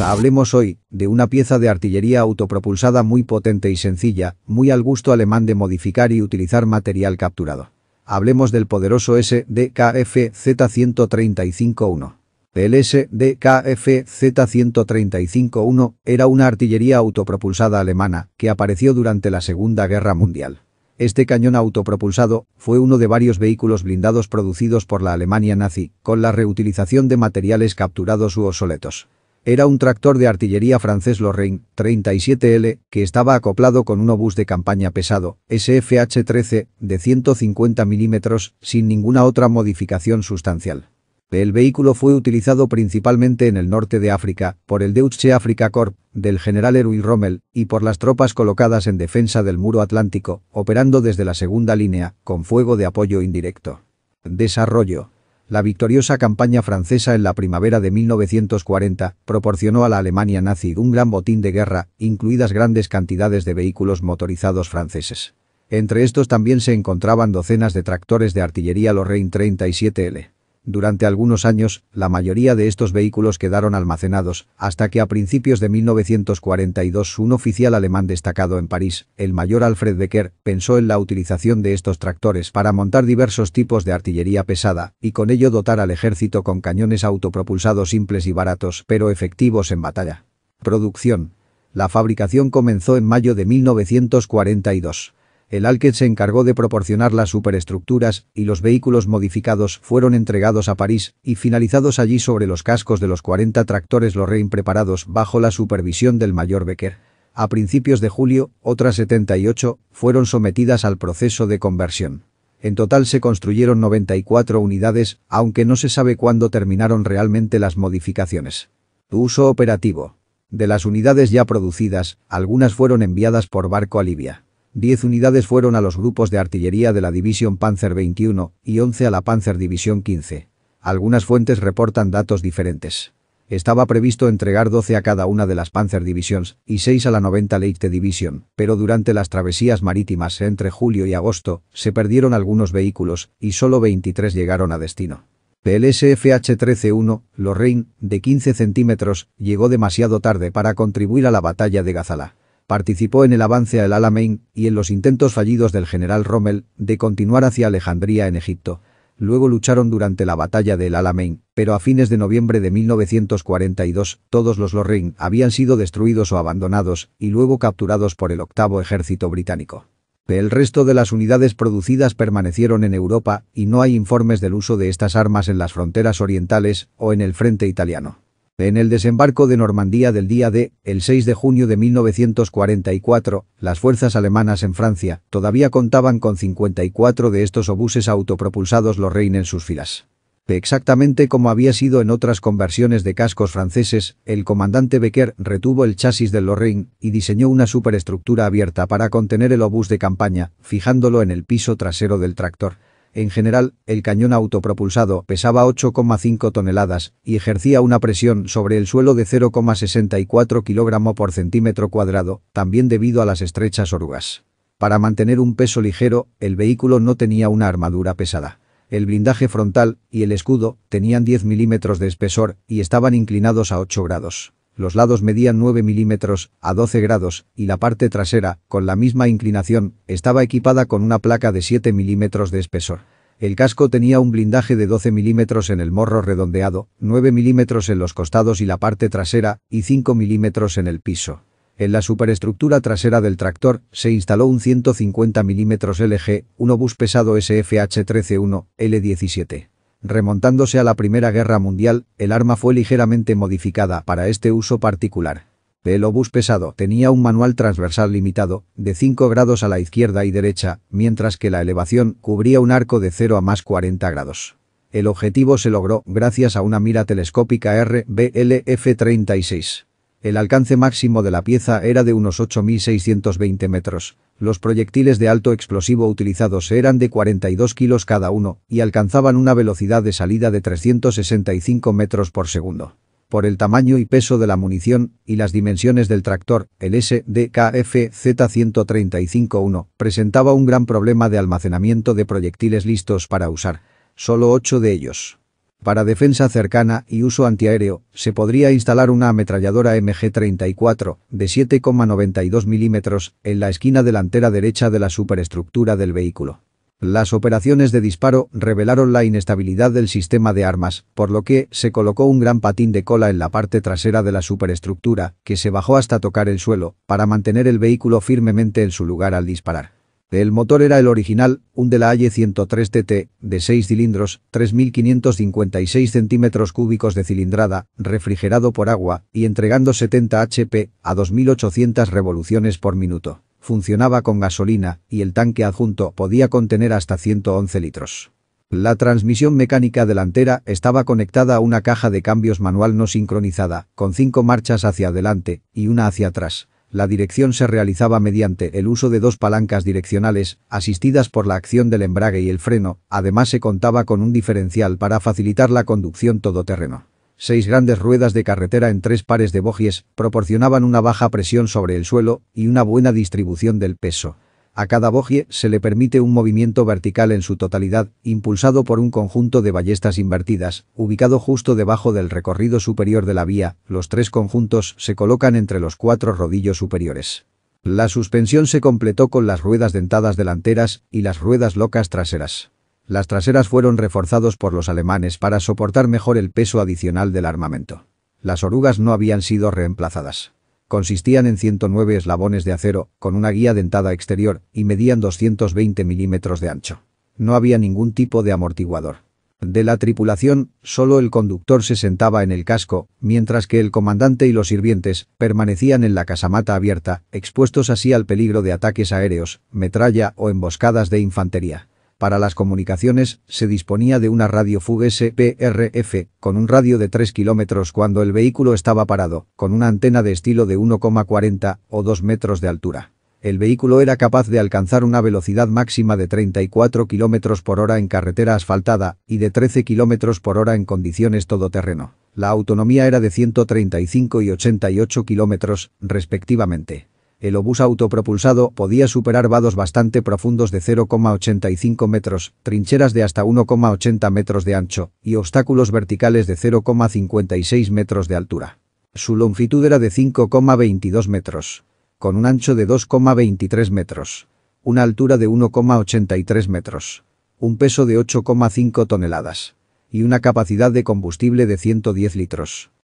Hablemos hoy de una pieza de artillería autopropulsada muy potente y sencilla, muy al gusto alemán de modificar y utilizar material capturado. Hablemos del poderoso SDKF Z-135-1. El SDKFZ-135-1 era una artillería autopropulsada alemana que apareció durante la Segunda Guerra Mundial. Este cañón autopropulsado fue uno de varios vehículos blindados producidos por la Alemania nazi, con la reutilización de materiales capturados u obsoletos. Era un tractor de artillería francés Lorraine 37L que estaba acoplado con un obús de campaña pesado, SFH-13, de 150 mm, sin ninguna otra modificación sustancial. El vehículo fue utilizado principalmente en el norte de África, por el Deutsche Afrika Corp, del general Erwin Rommel, y por las tropas colocadas en defensa del muro atlántico, operando desde la segunda línea, con fuego de apoyo indirecto. Desarrollo. La victoriosa campaña francesa en la primavera de 1940 proporcionó a la Alemania nazi un gran botín de guerra, incluidas grandes cantidades de vehículos motorizados franceses. Entre estos también se encontraban docenas de tractores de artillería Lorraine 37L. Durante algunos años, la mayoría de estos vehículos quedaron almacenados, hasta que a principios de 1942 un oficial alemán destacado en París, el mayor Alfred Decker, pensó en la utilización de estos tractores para montar diversos tipos de artillería pesada y con ello dotar al ejército con cañones autopropulsados simples y baratos, pero efectivos en batalla. Producción. La fabricación comenzó en mayo de 1942 el Alquet se encargó de proporcionar las superestructuras y los vehículos modificados fueron entregados a París y finalizados allí sobre los cascos de los 40 tractores Lorraine preparados bajo la supervisión del mayor Becker. A principios de julio, otras 78 fueron sometidas al proceso de conversión. En total se construyeron 94 unidades, aunque no se sabe cuándo terminaron realmente las modificaciones. Uso operativo. De las unidades ya producidas, algunas fueron enviadas por barco a Libia. 10 unidades fueron a los grupos de artillería de la División Panzer 21 y 11 a la Panzer División 15. Algunas fuentes reportan datos diferentes. Estaba previsto entregar 12 a cada una de las Panzer Divisions y 6 a la 90 Leichte Division, pero durante las travesías marítimas entre julio y agosto se perdieron algunos vehículos y solo 23 llegaron a destino. El SFH-13-1, Lorraine, de 15 centímetros, llegó demasiado tarde para contribuir a la batalla de Gazala participó en el avance al Alamein y en los intentos fallidos del general Rommel de continuar hacia Alejandría en Egipto. Luego lucharon durante la batalla del Alamein, pero a fines de noviembre de 1942 todos los Lorraine habían sido destruidos o abandonados y luego capturados por el octavo ejército británico. El resto de las unidades producidas permanecieron en Europa y no hay informes del uso de estas armas en las fronteras orientales o en el frente italiano. En el desembarco de Normandía del día de, el 6 de junio de 1944, las fuerzas alemanas en Francia todavía contaban con 54 de estos obuses autopropulsados Lorraine en sus filas. Exactamente como había sido en otras conversiones de cascos franceses, el comandante Becker retuvo el chasis del Lorraine y diseñó una superestructura abierta para contener el obús de campaña, fijándolo en el piso trasero del tractor. En general, el cañón autopropulsado pesaba 8,5 toneladas y ejercía una presión sobre el suelo de 0,64 kg por centímetro cuadrado, también debido a las estrechas orugas. Para mantener un peso ligero, el vehículo no tenía una armadura pesada. El blindaje frontal y el escudo tenían 10 milímetros de espesor y estaban inclinados a 8 grados. Los lados medían 9 milímetros a 12 grados y la parte trasera, con la misma inclinación, estaba equipada con una placa de 7 milímetros de espesor. El casco tenía un blindaje de 12 milímetros en el morro redondeado, 9 milímetros en los costados y la parte trasera, y 5 milímetros en el piso. En la superestructura trasera del tractor se instaló un 150 milímetros LG, un obús pesado SFH-13-1, L-17. Remontándose a la Primera Guerra Mundial, el arma fue ligeramente modificada para este uso particular. El obús pesado tenía un manual transversal limitado, de 5 grados a la izquierda y derecha, mientras que la elevación cubría un arco de 0 a más 40 grados. El objetivo se logró gracias a una mira telescópica RBLF-36. El alcance máximo de la pieza era de unos 8.620 metros, los proyectiles de alto explosivo utilizados eran de 42 kilos cada uno y alcanzaban una velocidad de salida de 365 metros por segundo. Por el tamaño y peso de la munición y las dimensiones del tractor, el SDKF Z135-1 presentaba un gran problema de almacenamiento de proyectiles listos para usar. Solo ocho de ellos para defensa cercana y uso antiaéreo, se podría instalar una ametralladora MG-34 de 7,92 milímetros en la esquina delantera derecha de la superestructura del vehículo. Las operaciones de disparo revelaron la inestabilidad del sistema de armas, por lo que se colocó un gran patín de cola en la parte trasera de la superestructura, que se bajó hasta tocar el suelo, para mantener el vehículo firmemente en su lugar al disparar. El motor era el original, un de la 103 TT, de 6 cilindros, 3.556 centímetros cúbicos de cilindrada, refrigerado por agua y entregando 70 HP a 2.800 revoluciones por minuto. Funcionaba con gasolina y el tanque adjunto podía contener hasta 111 litros. La transmisión mecánica delantera estaba conectada a una caja de cambios manual no sincronizada, con cinco marchas hacia adelante y una hacia atrás la dirección se realizaba mediante el uso de dos palancas direccionales, asistidas por la acción del embrague y el freno, además se contaba con un diferencial para facilitar la conducción todoterreno. Seis grandes ruedas de carretera en tres pares de bogies proporcionaban una baja presión sobre el suelo y una buena distribución del peso. A cada bogie se le permite un movimiento vertical en su totalidad, impulsado por un conjunto de ballestas invertidas, ubicado justo debajo del recorrido superior de la vía, los tres conjuntos se colocan entre los cuatro rodillos superiores. La suspensión se completó con las ruedas dentadas delanteras y las ruedas locas traseras. Las traseras fueron reforzados por los alemanes para soportar mejor el peso adicional del armamento. Las orugas no habían sido reemplazadas. Consistían en 109 eslabones de acero, con una guía dentada exterior, y medían 220 milímetros de ancho. No había ningún tipo de amortiguador. De la tripulación, solo el conductor se sentaba en el casco, mientras que el comandante y los sirvientes permanecían en la casamata abierta, expuestos así al peligro de ataques aéreos, metralla o emboscadas de infantería. Para las comunicaciones, se disponía de una radio fugue SPRF, con un radio de 3 kilómetros cuando el vehículo estaba parado, con una antena de estilo de 1,40 o 2 metros de altura. El vehículo era capaz de alcanzar una velocidad máxima de 34 km por hora en carretera asfaltada y de 13 km por hora en condiciones todoterreno. La autonomía era de 135 y 88 km, respectivamente el obús autopropulsado podía superar vados bastante profundos de 0,85 metros, trincheras de hasta 1,80 metros de ancho y obstáculos verticales de 0,56 metros de altura. Su longitud era de 5,22 metros, con un ancho de 2,23 metros, una altura de 1,83 metros, un peso de 8,5 toneladas y una capacidad de combustible de 110 litros.